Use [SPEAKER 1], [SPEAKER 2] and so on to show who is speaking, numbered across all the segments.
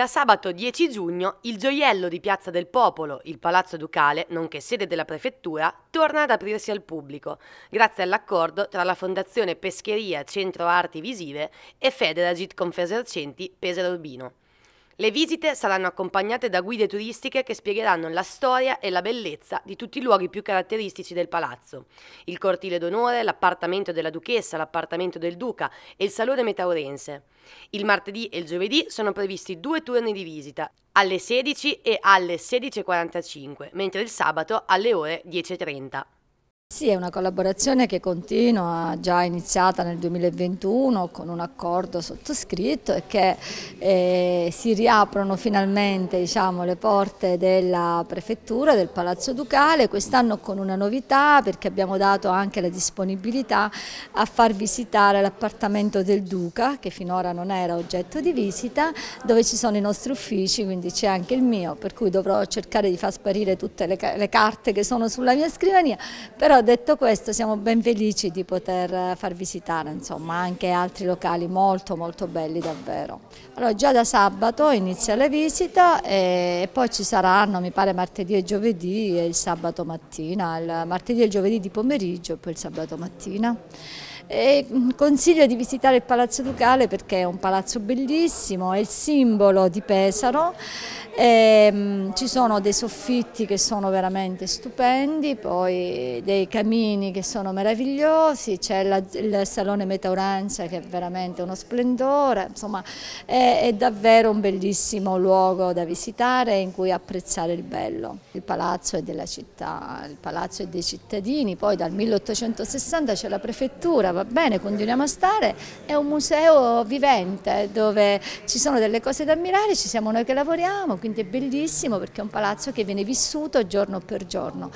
[SPEAKER 1] Da sabato 10 giugno il gioiello di Piazza del Popolo, il Palazzo Ducale, nonché sede della Prefettura, torna ad aprirsi al pubblico, grazie all'accordo tra la Fondazione Pescheria Centro Arti Visive e Federagit Confesercenti Pesaro Urbino. Le visite saranno accompagnate da guide turistiche che spiegheranno la storia e la bellezza di tutti i luoghi più caratteristici del palazzo. Il cortile d'onore, l'appartamento della duchessa, l'appartamento del duca e il salone metaurense. Il martedì e il giovedì sono previsti due turni di visita, alle 16 e alle 16.45, mentre il sabato alle ore 10.30.
[SPEAKER 2] Sì, è una collaborazione che continua, già iniziata nel 2021 con un accordo sottoscritto e che eh, si riaprono finalmente diciamo, le porte della prefettura, del Palazzo Ducale, quest'anno con una novità perché abbiamo dato anche la disponibilità a far visitare l'appartamento del Duca che finora non era oggetto di visita, dove ci sono i nostri uffici, quindi c'è anche il mio, per cui dovrò cercare di far sparire tutte le, le carte che sono sulla mia scrivania, però detto questo siamo ben felici di poter far visitare insomma, anche altri locali molto molto belli davvero. Allora già da sabato inizia la visita e poi ci saranno mi pare martedì e giovedì e il sabato mattina, il martedì e il giovedì di pomeriggio e poi il sabato mattina. E mm, consiglio di visitare il Palazzo Ducale perché è un palazzo bellissimo, è il simbolo di Pesaro, e, ehm, ci sono dei soffitti che sono veramente stupendi, poi dei camini che sono meravigliosi, c'è il salone Meta che è veramente uno splendore, insomma è, è davvero un bellissimo luogo da visitare in cui apprezzare il bello. Il palazzo è della città, il palazzo è dei cittadini, poi dal 1860 c'è la prefettura, va bene, continuiamo a stare, è un museo vivente dove ci sono delle cose da ammirare, ci siamo noi che lavoriamo, quindi è bellissimo perché è un palazzo che viene vissuto giorno per giorno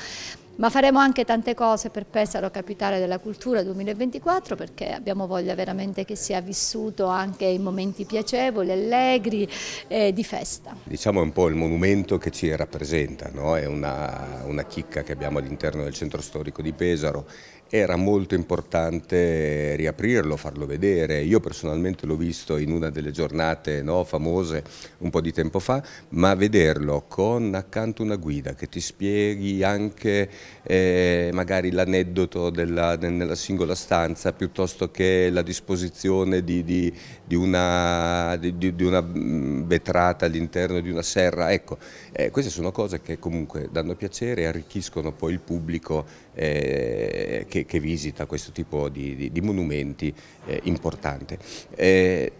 [SPEAKER 2] ma faremo anche tante cose per Pesaro Capitale della Cultura 2024 perché abbiamo voglia veramente che sia vissuto anche in momenti piacevoli, allegri, e di festa.
[SPEAKER 3] Diciamo è un po' il monumento che ci rappresenta, no? è una, una chicca che abbiamo all'interno del centro storico di Pesaro, era molto importante riaprirlo, farlo vedere, io personalmente l'ho visto in una delle giornate no, famose un po' di tempo fa, ma vederlo con accanto una guida che ti spieghi anche eh, magari l'aneddoto nella singola stanza piuttosto che la disposizione di, di, di, una, di una, mm, vetrata all'interno di una serra. Ecco, eh, queste sono cose che comunque danno piacere e arricchiscono poi il pubblico eh, che, che, visita questo tipo di, monumenti eh, importante. Eh,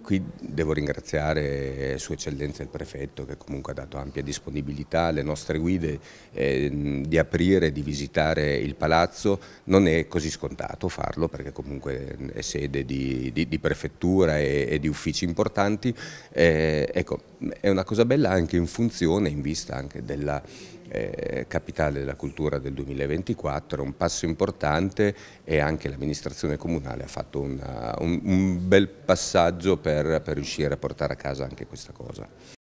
[SPEAKER 3] Qui devo ringraziare Sua Eccellenza il Prefetto che comunque ha dato ampia disponibilità alle nostre guide eh, di aprire, di visitare il palazzo. Non è così scontato farlo perché comunque è sede di, di, di prefettura e, e, di uffici importanti. Eh, ecco, è una cosa bella anche in funzione, in vista anche della eh, capitale della cultura del 2024, un passo importante e anche l'amministrazione comunale ha fatto una, un, un, bel passaggio per, per riuscire a portare a casa anche questa cosa.